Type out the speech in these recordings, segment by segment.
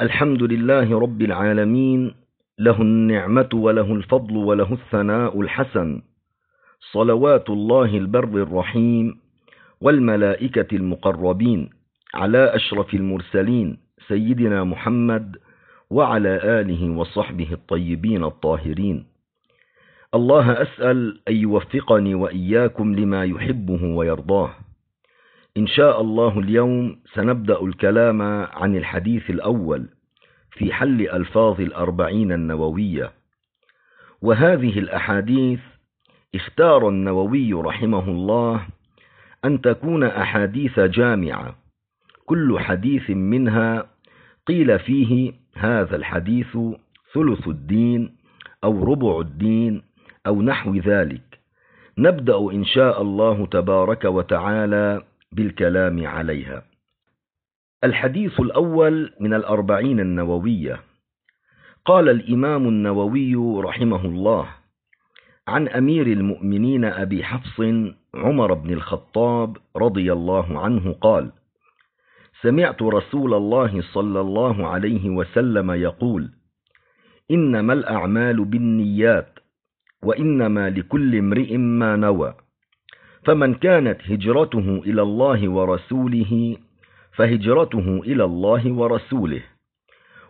الحمد لله رب العالمين له النعمة وله الفضل وله الثناء الحسن صلوات الله البر الرحيم والملائكة المقربين على أشرف المرسلين سيدنا محمد وعلى آله وصحبه الطيبين الطاهرين الله أسأل أن يوفقني وإياكم لما يحبه ويرضاه إن شاء الله اليوم سنبدأ الكلام عن الحديث الأول في حل ألفاظ الأربعين النووية وهذه الأحاديث اختار النووي رحمه الله أن تكون أحاديث جامعة كل حديث منها قيل فيه هذا الحديث ثلث الدين أو ربع الدين أو نحو ذلك نبدأ إن شاء الله تبارك وتعالى بالكلام عليها الحديث الأول من الأربعين النووية قال الإمام النووي رحمه الله عن أمير المؤمنين أبي حفص عمر بن الخطاب رضي الله عنه قال سمعت رسول الله صلى الله عليه وسلم يقول إنما الأعمال بالنيات وإنما لكل امرئ ما نوى فمن كانت هجرته إلى الله ورسوله فهجرته إلى الله ورسوله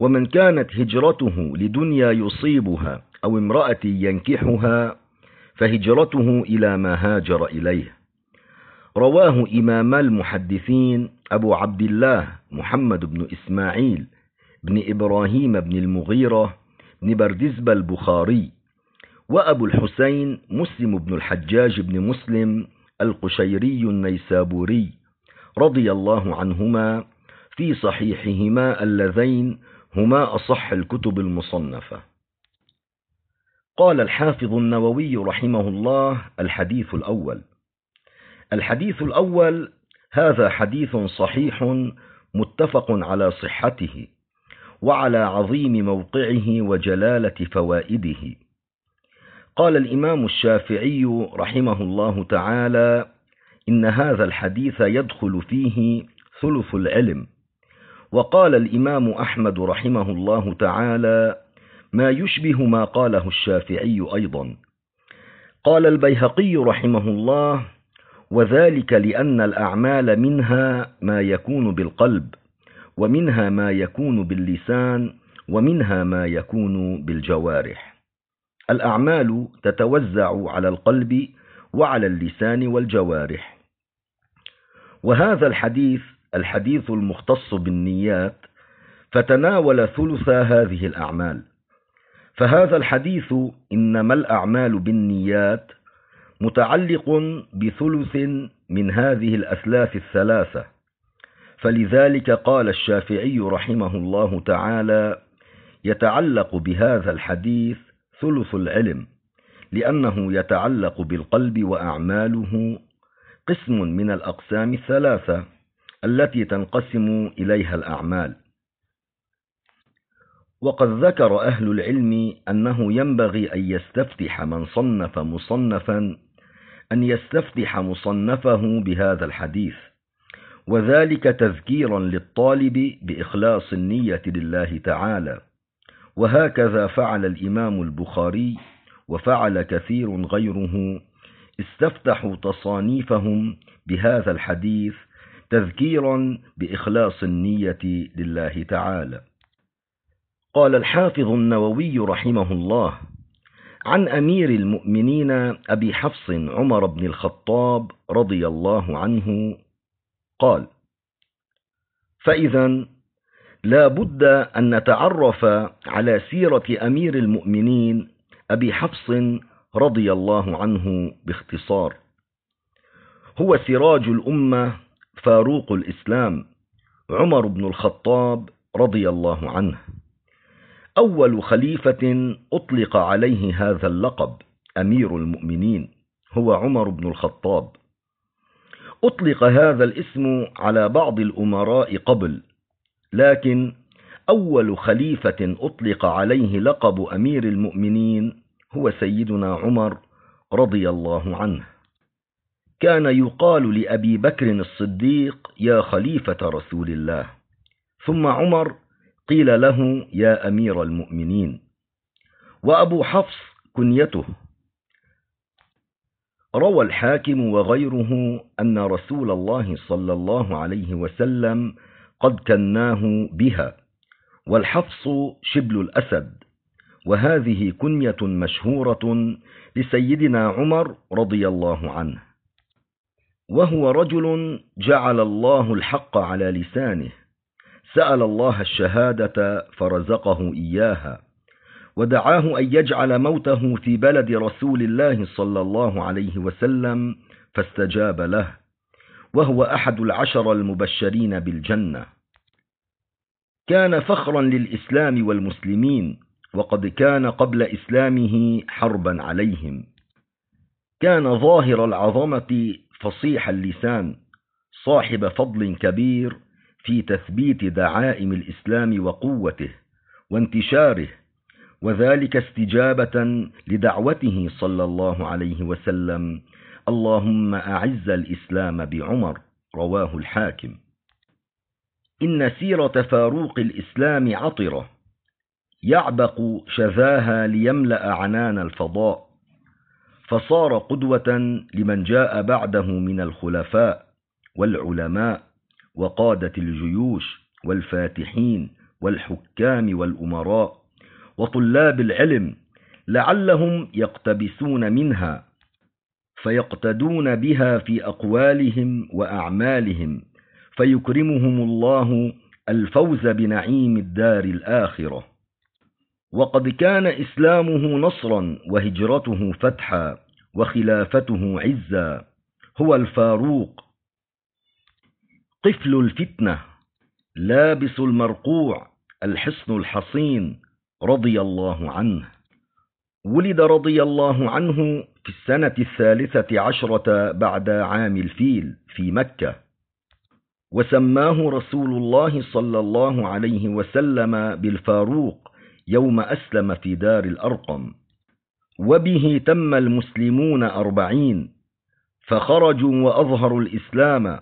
ومن كانت هجرته لدنيا يصيبها أو امرأة ينكحها فهجرته إلى ما هاجر إليه رواه إمام المحدثين أبو عبد الله محمد بن إسماعيل بن إبراهيم بن المغيرة بن بردزب البخاري وأبو الحسين مسلم بن الحجاج بن مسلم القشيري النيسابوري رضي الله عنهما في صحيحهما اللذين هما أصح الكتب المصنفة قال الحافظ النووي رحمه الله الحديث الأول الحديث الأول هذا حديث صحيح متفق على صحته وعلى عظيم موقعه وجلالة فوائده قال الإمام الشافعي رحمه الله تعالى إن هذا الحديث يدخل فيه ثلث العلم وقال الإمام أحمد رحمه الله تعالى ما يشبه ما قاله الشافعي أيضا قال البيهقي رحمه الله وذلك لأن الأعمال منها ما يكون بالقلب ومنها ما يكون باللسان ومنها ما يكون بالجوارح الأعمال تتوزع على القلب وعلى اللسان والجوارح وهذا الحديث الحديث المختص بالنيات فتناول ثلث هذه الأعمال فهذا الحديث إنما الأعمال بالنيات متعلق بثلث من هذه الأثلاث الثلاثة فلذلك قال الشافعي رحمه الله تعالى يتعلق بهذا الحديث ثلث العلم لأنه يتعلق بالقلب وأعماله قسم من الأقسام الثلاثة التي تنقسم إليها الأعمال وقد ذكر أهل العلم أنه ينبغي أن يستفتح من صنف مصنفا أن يستفتح مصنفه بهذا الحديث وذلك تذكيرا للطالب بإخلاص النية لله تعالى وهكذا فعل الإمام البخاري وفعل كثير غيره استفتحوا تصانيفهم بهذا الحديث تذكيرا بإخلاص النية لله تعالى قال الحافظ النووي رحمه الله عن أمير المؤمنين أبي حفص عمر بن الخطاب رضي الله عنه قال فإذا لا بد أن نتعرف على سيرة أمير المؤمنين أبي حفص رضي الله عنه باختصار هو سراج الأمة فاروق الإسلام عمر بن الخطاب رضي الله عنه أول خليفة أطلق عليه هذا اللقب أمير المؤمنين هو عمر بن الخطاب أطلق هذا الاسم على بعض الأمراء قبل لكن أول خليفة أطلق عليه لقب أمير المؤمنين هو سيدنا عمر رضي الله عنه كان يقال لأبي بكر الصديق يا خليفة رسول الله ثم عمر قيل له يا أمير المؤمنين وأبو حفص كنيته روى الحاكم وغيره أن رسول الله صلى الله عليه وسلم قد كناه بها والحفص شبل الأسد وهذه كنية مشهورة لسيدنا عمر رضي الله عنه وهو رجل جعل الله الحق على لسانه سأل الله الشهادة فرزقه إياها ودعاه أن يجعل موته في بلد رسول الله صلى الله عليه وسلم فاستجاب له وهو أحد العشر المبشرين بالجنة كان فخرا للإسلام والمسلمين وقد كان قبل إسلامه حربا عليهم كان ظاهر العظمة فصيح اللسان صاحب فضل كبير في تثبيت دعائم الإسلام وقوته وانتشاره وذلك استجابة لدعوته صلى الله عليه وسلم اللهم أعز الإسلام بعمر رواه الحاكم إن سيرة فاروق الإسلام عطرة يعبق شذاها ليملأ عنان الفضاء فصار قدوة لمن جاء بعده من الخلفاء والعلماء وقادة الجيوش والفاتحين والحكام والأمراء وطلاب العلم لعلهم يقتبسون منها فيقتدون بها في أقوالهم وأعمالهم فيكرمهم الله الفوز بنعيم الدار الآخرة وقد كان إسلامه نصرا وهجرته فتحا وخلافته عزا هو الفاروق قفل الفتنة لابس المرقوع الحصن الحصين رضي الله عنه ولد رضي الله عنه في السنة الثالثة عشرة بعد عام الفيل في مكة وسماه رسول الله صلى الله عليه وسلم بالفاروق يوم أسلم في دار الأرقم وبه تم المسلمون أربعين فخرجوا وأظهروا الإسلام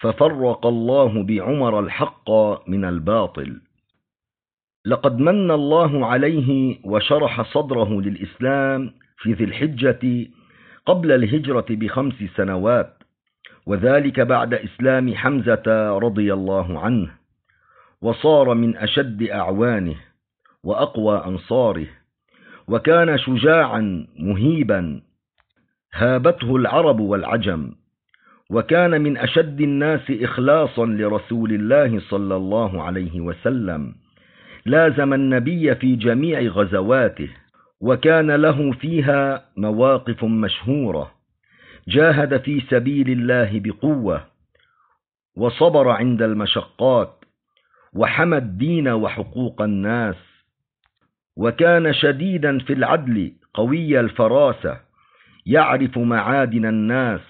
ففرق الله بعمر الحق من الباطل لقد من الله عليه وشرح صدره للإسلام في ذي الحجة قبل الهجرة بخمس سنوات وذلك بعد إسلام حمزة رضي الله عنه وصار من أشد أعوانه وأقوى أنصاره وكان شجاعا مهيبا هابته العرب والعجم وكان من أشد الناس إخلاصا لرسول الله صلى الله عليه وسلم لازم النبي في جميع غزواته وكان له فيها مواقف مشهوره جاهد في سبيل الله بقوه وصبر عند المشقات وحمى الدين وحقوق الناس وكان شديدا في العدل قوي الفراسه يعرف معادن الناس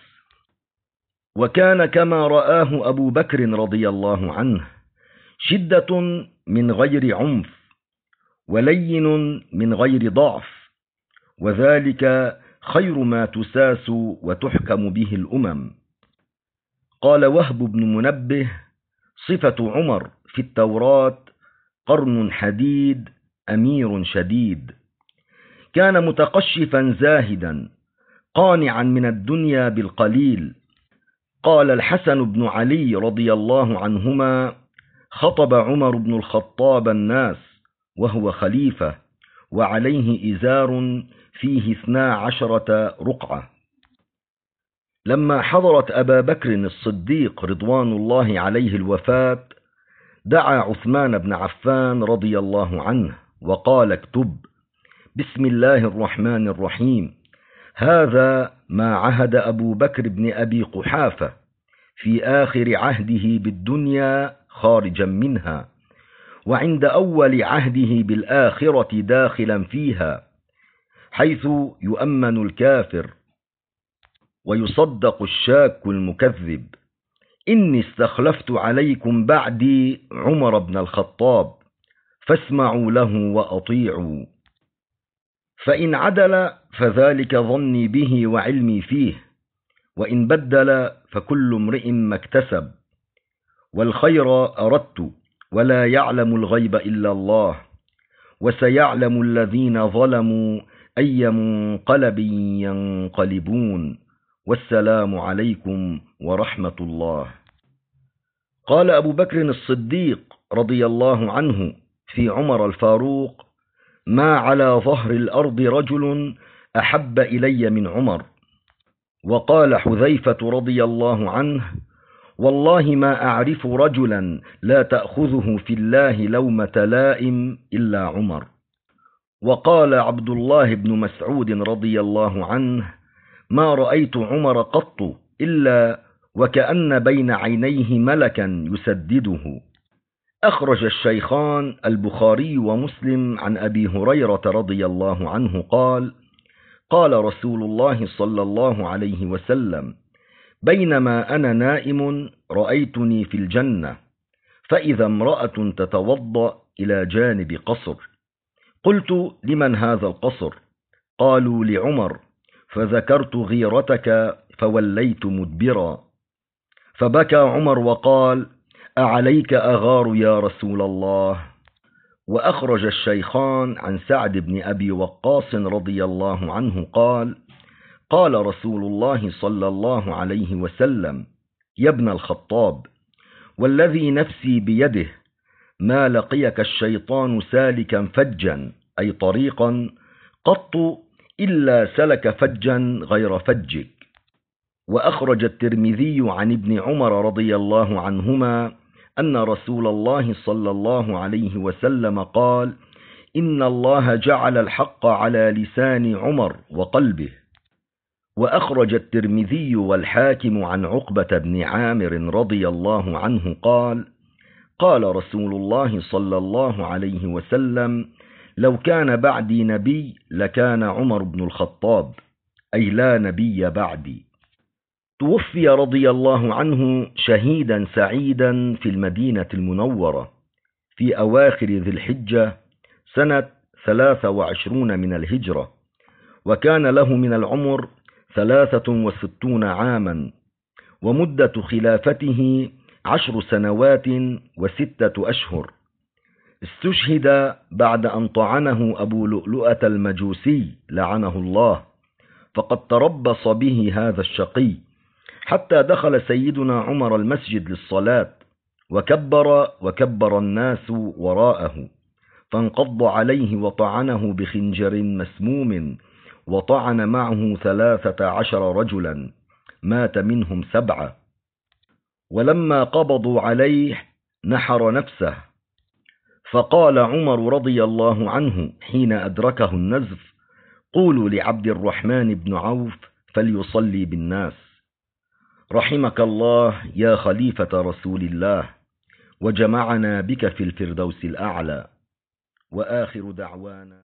وكان كما راه ابو بكر رضي الله عنه شده من غير عنف ولين من غير ضعف وذلك خير ما تساس وتحكم به الأمم قال وهب بن منبه صفة عمر في التوراة قرن حديد أمير شديد كان متقشفا زاهدا قانعا من الدنيا بالقليل قال الحسن بن علي رضي الله عنهما خطب عمر بن الخطاب الناس وهو خليفة وعليه إزار فيه اثنا عشرة رقعة لما حضرت أبا بكر الصديق رضوان الله عليه الوفاة دعا عثمان بن عفان رضي الله عنه وقال اكتب بسم الله الرحمن الرحيم هذا ما عهد أبو بكر بن أبي قحافة في آخر عهده بالدنيا خارجا منها وعند اول عهده بالاخره داخلا فيها حيث يؤمن الكافر ويصدق الشاك المكذب اني استخلفت عليكم بعدي عمر بن الخطاب فاسمعوا له واطيعوا فان عدل فذلك ظني به وعلمي فيه وان بدل فكل امرئ ما اكتسب والخير أردت ولا يعلم الغيب إلا الله وسيعلم الذين ظلموا أي منقلب ينقلبون والسلام عليكم ورحمة الله قال أبو بكر الصديق رضي الله عنه في عمر الفاروق ما على ظهر الأرض رجل أحب إلي من عمر وقال حذيفة رضي الله عنه والله ما أعرف رجلا لا تأخذه في الله لومة لائم إلا عمر وقال عبد الله بن مسعود رضي الله عنه ما رأيت عمر قط إلا وكأن بين عينيه ملكا يسدده أخرج الشيخان البخاري ومسلم عن أبي هريرة رضي الله عنه قال قال رسول الله صلى الله عليه وسلم بينما أنا نائم رأيتني في الجنة فإذا امرأة تتوضأ إلى جانب قصر قلت لمن هذا القصر قالوا لعمر فذكرت غيرتك فوليت مدبرا فبكى عمر وقال أعليك أغار يا رسول الله وأخرج الشيخان عن سعد بن أبي وقاص رضي الله عنه قال قال رسول الله صلى الله عليه وسلم يا ابن الخطاب والذي نفسي بيده ما لقيك الشيطان سالكا فجا أي طريقا قط إلا سلك فجا غير فجك وأخرج الترمذي عن ابن عمر رضي الله عنهما أن رسول الله صلى الله عليه وسلم قال إن الله جعل الحق على لسان عمر وقلبه وأخرج الترمذي والحاكم عن عقبة بن عامر رضي الله عنه قال قال رسول الله صلى الله عليه وسلم لو كان بعدي نبي لكان عمر بن الخطاب أي لا نبي بعدي توفي رضي الله عنه شهيدا سعيدا في المدينة المنورة في أواخر ذي الحجة سنة ثلاث وعشرون من الهجرة وكان له من العمر ثلاثة وستون عاما ومدة خلافته عشر سنوات وستة أشهر استشهد بعد أن طعنه أبو لؤلؤة المجوسي لعنه الله فقد تربص به هذا الشقي حتى دخل سيدنا عمر المسجد للصلاة وكبر وكبر الناس وراءه فانقض عليه وطعنه بخنجر مسموم وطعن معه ثلاثة عشر رجلا مات منهم سبعة ولما قبضوا عليه نحر نفسه فقال عمر رضي الله عنه حين أدركه النزف قولوا لعبد الرحمن بن عوف فليصلي بالناس رحمك الله يا خليفة رسول الله وجمعنا بك في الفردوس الأعلى وآخر دعوانا